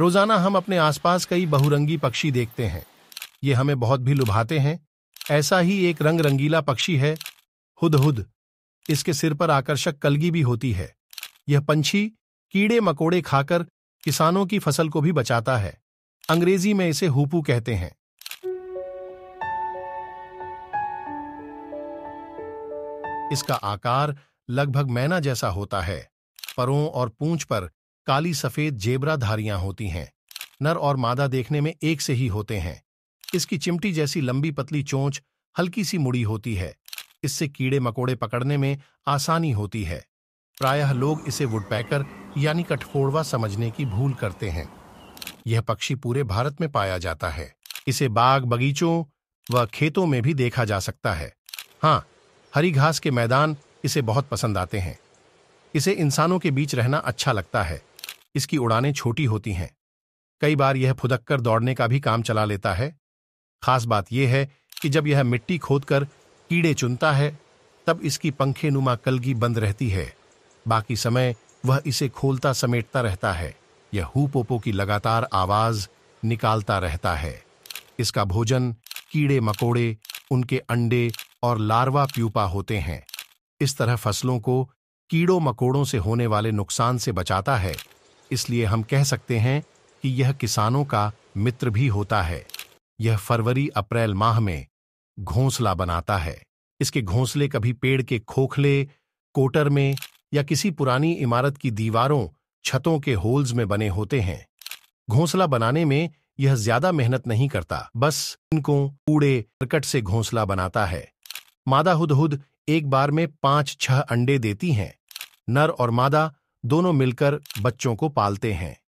रोजाना हम अपने आसपास कई बहुरंगी पक्षी देखते हैं ये हमें बहुत भी लुभाते हैं ऐसा ही एक रंग रंगीला पक्षी है हुदहुद इसके सिर पर आकर्षक कलगी भी होती है यह पंछी कीड़े मकोड़े खाकर किसानों की फसल को भी बचाता है अंग्रेजी में इसे हुपू कहते हैं इसका आकार लगभग मैना जैसा होता है परों और पूंछ पर काली सफेद जेबरा धारियां होती हैं नर और मादा देखने में एक से ही होते हैं इसकी चिमटी जैसी लंबी पतली चोंच हल्की सी मुड़ी होती है इससे कीड़े मकोड़े पकड़ने में आसानी होती है प्रायः लोग इसे वुडपैकर यानी कठफोड़वा समझने की भूल करते हैं यह पक्षी पूरे भारत में पाया जाता है इसे बाग बगीचों व खेतों में भी देखा जा सकता है हाँ हरी घास के मैदान इसे बहुत पसंद आते हैं इसे इंसानों के बीच रहना अच्छा लगता है इसकी उड़ानें छोटी होती हैं कई बार यह फुदककर दौड़ने का भी काम चला लेता है खास बात यह है कि जब यह मिट्टी खोदकर कीड़े चुनता है तब इसकी पंखे नुमा कलगी बंद रहती है बाकी समय वह इसे खोलता समेटता रहता है यह पोपो की लगातार आवाज निकालता रहता है इसका भोजन कीड़े मकोड़े उनके अंडे और लार्वा प्यूपा होते हैं इस तरह फसलों को कीड़ों मकोड़ों से होने वाले नुकसान से बचाता है इसलिए हम कह सकते हैं कि यह किसानों का मित्र भी होता है यह फरवरी अप्रैल माह में घोंसला बनाता है इसके घोंसले कभी पेड़ के खोखले कोटर में या किसी पुरानी इमारत की दीवारों छतों के होल्स में बने होते हैं घोंसला बनाने में यह ज्यादा मेहनत नहीं करता बस इनको कूड़े करकट से घोंसला बनाता है मादा हुदहुद एक बार में पांच छह अंडे देती हैं नर और मादा दोनों मिलकर बच्चों को पालते हैं